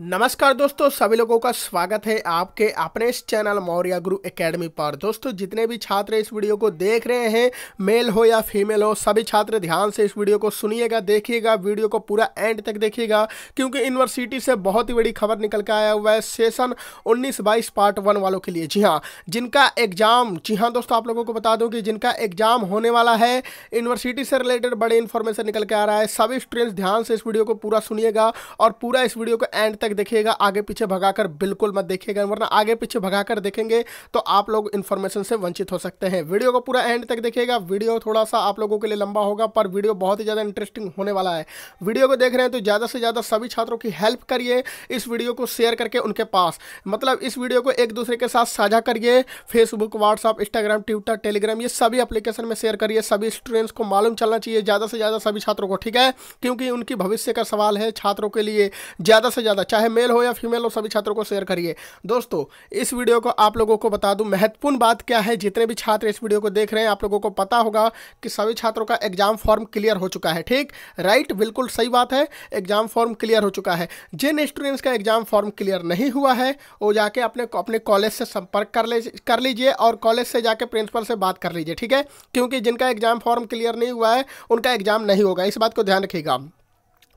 नमस्कार दोस्तों सभी लोगों का स्वागत है आपके अपने इस चैनल मौर्य गुरु एकेडमी पर दोस्तों जितने भी छात्र इस वीडियो को देख रहे हैं मेल हो या फीमेल हो सभी छात्र ध्यान से इस वीडियो को सुनिएगा देखिएगा वीडियो को पूरा एंड तक देखिएगा क्योंकि यूनिवर्सिटी से बहुत ही बड़ी खबर निकल के आया हुआ है सेशन उन्नीस बाईस पार्ट वन वालों के लिए जी हाँ जिनका एग्जाम जी हाँ दोस्तों आप लोगों को बता दूँ कि जिनका एग्जाम होने वाला है यूनिवर्सिटी से रिलेटेड बड़े इन्फॉर्मेशन निकल के आ रहा है सभी स्टूडेंट्स ध्यान से इस वीडियो को पूरा सुनिएगा और पूरा इस वीडियो को एंड तक देखिएगा आगे पीछे भगाकर बिल्कुल मत देखिएगा वरना आगे पीछे भगाकर देखेंगे तो आप लोग इन्फॉर्मेशन से वंचित हो सकते हैं वीडियो को पूरा एंड तक देखिएगा वीडियो थोड़ा सा आप लोगों के लिए लंबा होगा पर वीडियो बहुत ही ज़्यादा इंटरेस्टिंग होने वाला है वीडियो को देख रहे हैं तो ज़्यादा से ज़्यादा सभी छात्रों की हेल्प करिए इस वीडियो को शेयर करके उनके पास मतलब इस वीडियो को एक दूसरे के साथ साझा करिए Facebook WhatsApp Instagram Twitter Telegram ये सभी अप्लीकेशन में शेयर करिए सभी स्टूडेंट्स को मालूम चलना चाहिए ज़्यादा से ज़्यादा सभी छात्रों को ठीक है क्योंकि उनकी भविष्य का सवाल है छात्रों के लिए ज़्यादा से ज़्यादा चाहे मेल हो या फीमेल हो सभी छात्रों को शेयर करिए दोस्तों इस वीडियो को आप लोगों को बता दूं महत्वपूर्ण बात क्या है जितने भी छात्र इस वीडियो को देख रहे हैं आप लोगों को पता होगा कि सभी छात्रों का एग्जाम फॉर्म क्लियर हो चुका है ठीक राइट बिल्कुल सही बात है एग्जाम फॉर्म क्लियर हो चुका है जिन स्टूडेंट्स का एग्जाम फॉर्म क्लियर नहीं हुआ है वो जाके अपने अपने कॉलेज से संपर्क कर ले कर लीजिए और कॉलेज से जाके प्रिंसिपल से बात कर लीजिए ठीक है क्योंकि जिनका एग्जाम फॉर्म क्लियर नहीं हुआ है उनका एग्जाम नहीं होगा इस बात को ध्यान रखिएगा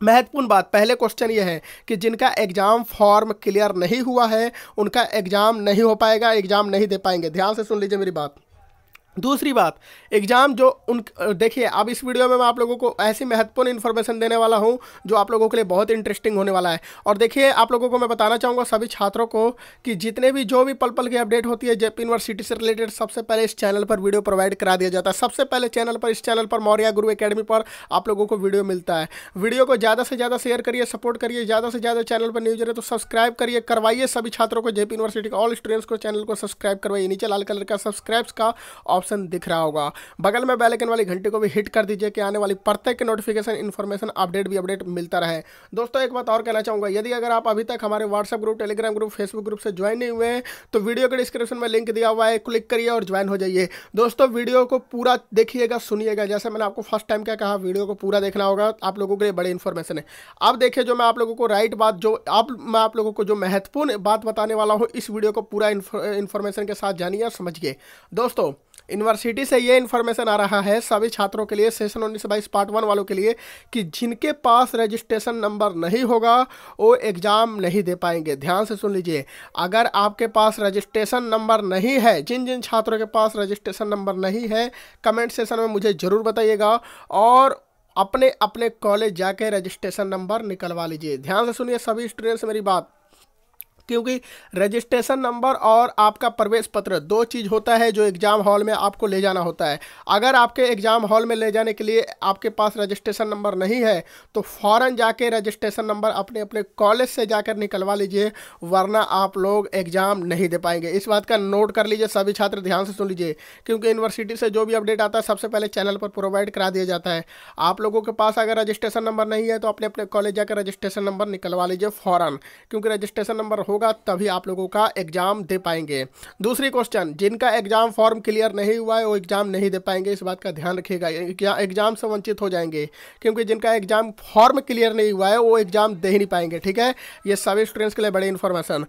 महत्वपूर्ण बात पहले क्वेश्चन ये है कि जिनका एग्ज़ाम फॉर्म क्लियर नहीं हुआ है उनका एग्ज़ाम नहीं हो पाएगा एग्ज़ाम नहीं दे पाएंगे ध्यान से सुन लीजिए मेरी बात दूसरी बात एग्ज़ाम जो उन देखिए अब इस वीडियो में मैं आप लोगों को ऐसी महत्वपूर्ण इन्फॉर्मेशन देने वाला हूं जो आप लोगों के लिए बहुत इंटरेस्टिंग होने वाला है और देखिए आप लोगों को मैं बताना चाहूँगा सभी छात्रों को कि जितने भी जो भी पल पल की अपडेट होती है जेपी यूनिवर्सिटी से रिलेटेड सबसे पहले इस चैनल पर वीडियो प्रोवाइड करा दिया जाता है सबसे पहले चैनल पर इस चैनल पर मौर्या गुरु अकेडमी पर आप लोगों को वीडियो मिलता है वीडियो को ज़्यादा से ज़्यादा शेयर करिए सपोर्ट करिए ज़्यादा से ज़्यादा चैनल पर न्यूज रहे तो सब्सक्राइब करिए करवाइए सभी छात्रों को जेपी यूनिवर्सिटी के ऑल स्टूडेंट्स को चैनल को सब्सक्राइब करवाइए नीचे लाल कलर का सब्सक्राइब्स का ऑप्शन ऑप्शन दिख रहा होगा बगल में बेलकन वाली घंटी को भी हिट कर दीजिए कि आने वाली प्रत्येक नोटिफिकेशन इन्फॉर्मेशन अपडेट भी अपडेट मिलता रहे दोस्तों एक बात और कहना चाहूंगा यदि अगर आप अभी तक हमारे WhatsApp group Telegram group Facebook group से ज्वाइन नहीं हुए हैं तो वीडियो के डिस्क्रिप्शन में लिंक दिया हुआ है क्लिक करिए और ज्वाइन हो जाइए दोस्तों वीडियो को पूरा देखिएगा सुनिएगा जैसे मैंने आपको फर्स्ट टाइम क्या कहा वीडियो को पूरा देखना होगा आप लोगों के लिए बड़ी इन्फॉर्मेशन है अब देखिए जो मैं आप लोगों को राइट बात जो आप मैं आप लोगों को जो महत्वपूर्ण बात बताने वाला हूँ इस वीडियो को पूरा इन्फॉर्मेशन के साथ जानिए और समझिए दोस्तों यूनिवर्सिटी से ये इन्फॉर्मेशन आ रहा है सभी छात्रों के लिए सेशन उन्नीस बाईस पार्ट वन वालों के लिए कि जिनके पास रजिस्ट्रेशन नंबर नहीं होगा वो एग्ज़ाम नहीं दे पाएंगे ध्यान से सुन लीजिए अगर आपके पास रजिस्ट्रेशन नंबर नहीं है जिन जिन छात्रों के पास रजिस्ट्रेशन नंबर नहीं है कमेंट सेशन में मुझे ज़रूर बताइएगा और अपने अपने कॉलेज जाके रजिस्ट्रेशन नंबर निकलवा लीजिए ध्यान से सुनिए सभी स्टूडेंट्स मेरी बात क्योंकि रजिस्ट्रेशन नंबर और आपका प्रवेश पत्र दो चीज़ होता है जो एग्ज़ाम हॉल में आपको ले जाना होता है अगर आपके एग्ज़ाम हॉल में ले जाने के लिए आपके पास रजिस्ट्रेशन नंबर नहीं है तो फ़ौर जाके रजिस्ट्रेशन नंबर अपने अपने कॉलेज से जाकर निकलवा लीजिए वरना आप लोग एग्ज़ाम नहीं दे पाएंगे इस बात का नोट कर लीजिए सभी छात्र ध्यान से सुन लीजिए क्योंकि यूनिवर्सिटी से जो भी अपडेट आता है सबसे पहले चैनल पर प्रोवाइड करा दिया जाता है आप लोगों के पास अगर रजिस्ट्रेशन नंबर नहीं है तो अपने अपने कॉलेज जाकर रजिस्ट्रेशन नंबर निकलवा लीजिए फ़ौरन क्योंकि रजिस्ट्रेशन नंबर हो होगा तभी आप लोगों का एग्ज़ाम दे पाएंगे दूसरी क्वेश्चन जिनका एग्ज़ाम फॉर्म क्लियर नहीं हुआ है वो एग्ज़ाम नहीं दे पाएंगे इस बात का ध्यान रखिएगा एग्ज़ाम से वंचित हो जाएंगे क्योंकि जिनका एग्ज़ाम फॉर्म क्लियर नहीं हुआ है वो एग्ज़ाम दे ही नहीं पाएंगे ठीक है ये सभी स्टूडेंट्स के लिए बड़ी इन्फॉर्मेशन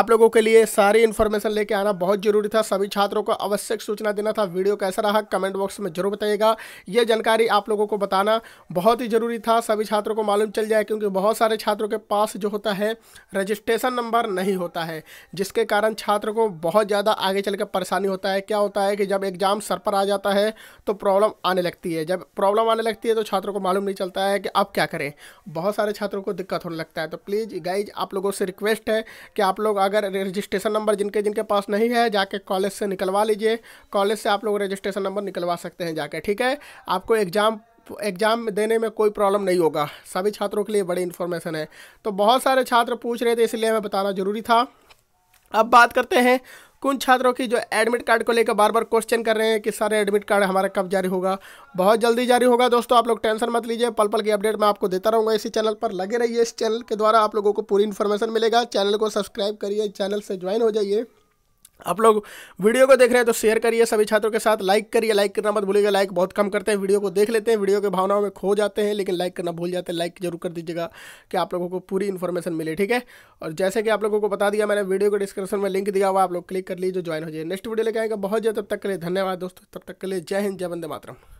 आप लोगों के लिए सारी इन्फॉर्मेशन लेके आना बहुत जरूरी था सभी छात्रों को आवश्यक सूचना देना था वीडियो कैसा रहा कमेंट बॉक्स में जरूर बताइएगा ये जानकारी आप लोगों को बताना बहुत ही जरूरी था सभी छात्रों को मालूम चल जाए क्योंकि बहुत सारे छात्रों के पास जो होता है रजिस्ट्रेशन नंबर नहीं होता है जिसके कारण छात्र को बहुत ज़्यादा आगे चल परेशानी होता है क्या होता है कि जब एग्ज़ाम सर पर आ जाता है तो प्रॉब्लम आने लगती है जब प्रॉब्लम आने लगती है तो छात्रों को मालूम नहीं चलता है कि अब क्या करें बहुत सारे छात्रों को दिक्कत होने लगता है तो प्लीज़ गाइज आप लोगों से रिक्वेस्ट है कि आप लोग अगर रजिस्ट्रेशन नंबर जिनके जिनके पास नहीं है जाके कॉलेज से निकलवा लीजिए कॉलेज से आप लोग रजिस्ट्रेशन नंबर निकलवा सकते हैं जाके ठीक है आपको एग्ज़ाम एग्ज़ाम देने में कोई प्रॉब्लम नहीं होगा सभी छात्रों के लिए बड़ी इन्फॉर्मेशन है तो बहुत सारे छात्र पूछ रहे थे इसलिए मैं बताना ज़रूरी था अब बात करते हैं कुछ छात्रों की जो एडमिट कार्ड को लेकर बार बार क्वेश्चन कर रहे हैं कि सर एडमिट कार्ड हमारा कब जारी होगा बहुत जल्दी जारी होगा दोस्तों आप लोग टेंशन मत लीजिए पल पल की अपडेट मैं आपको देता रहूँगा इसी चैनल पर लगे रहिए इस चैनल के द्वारा आप लोगों को पूरी इन्फॉर्मेशन मिलेगा चैनल को सब्सक्राइब करिए चैनल से ज्वाइन हो जाइए आप लोग वीडियो को देख रहे हैं तो शेयर करिए सभी छात्रों के साथ लाइक करिए लाइक करना मत भूलिएगा लाइक बहुत कम करते हैं वीडियो को देख लेते हैं वीडियो के भावनाओं में खो जाते हैं लेकिन लाइक करना भूल जाते हैं लाइक जरूर कर दीजिएगा कि आप लोगों को पूरी इन्फॉर्मेशन मिले ठीक है और जैसे कि आप लोगों को बता दिया मैंने वीडियो को डिस्क्रिप्शन में लिंक दिया हुआ आप लोग क्लिक कर लीजिए ज्वाइन हो जाए नेक्स्ट वीडियो लेकर आएगा बहुत ज्यादा तब तक के लिए धन्यवाद दोस्तों तब तक के लिए जय हिंद जय वंदे मातरम